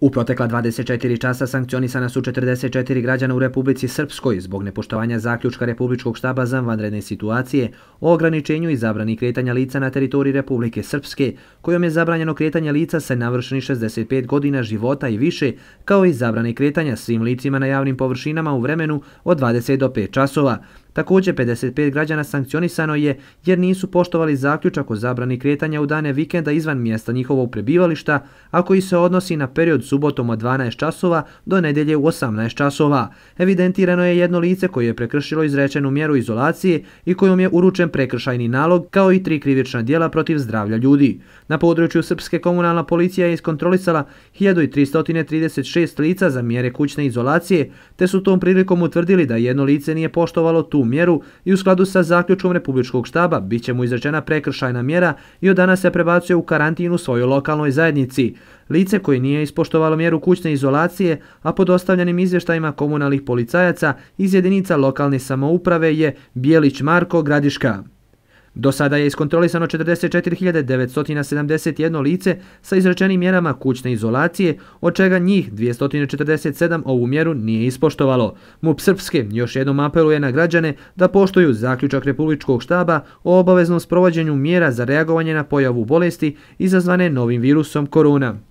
U protekla 24 časa sankcionisana su 44 građana u Republici Srpskoj zbog nepoštovanja zaključka Republičkog štaba za vanredne situacije o ograničenju i zabrani kretanja lica na teritoriji Republike Srpske, kojom je zabranjeno kretanje lica sa navršenih 65 godina života i više, kao i zabrani kretanja svim licima na javnim površinama u vremenu od 20 do 5 časova, Također 55 građana sankcionisano je jer nisu poštovali zaključak o zabrani kretanja u dane vikenda izvan mjesta njihovog prebivališta, a koji se odnosi na period subotom od 12 časova do nedelje u 18 časova. Evidentirano je jedno lice koje je prekršilo izrečenu mjeru izolacije i kojom je uručen prekršajni nalog kao i tri krivična dijela protiv zdravlja ljudi. Na području Srpske komunalna policija je iskontrolisala 1336 lica za mjere kućne izolacije, te su tom prilikom utvrdili da jedno lice nije poštovalo tu mjeru i u skladu sa zaključkom Republičkog štaba bit će mu izrečena prekršajna mjera i od dana se prebacuje u karantinu svojoj lokalnoj zajednici. Lice koje nije ispoštovalo mjeru kućne izolacije, a pod ostavljanim izvještajima komunalnih policajaca iz jedinica lokalne samouprave je Bjelić Marko Gradiška. Do sada je iskontrolisano 44.971 lice sa izrečenim mjerama kućne izolacije, od čega njih 247 ovu mjeru nije ispoštovalo. MUP Srpske još jednom apeluje na građane da poštuju zaključak Republičkog štaba o obaveznom sprovođenju mjera za reagovanje na pojavu bolesti izazvane novim virusom korona.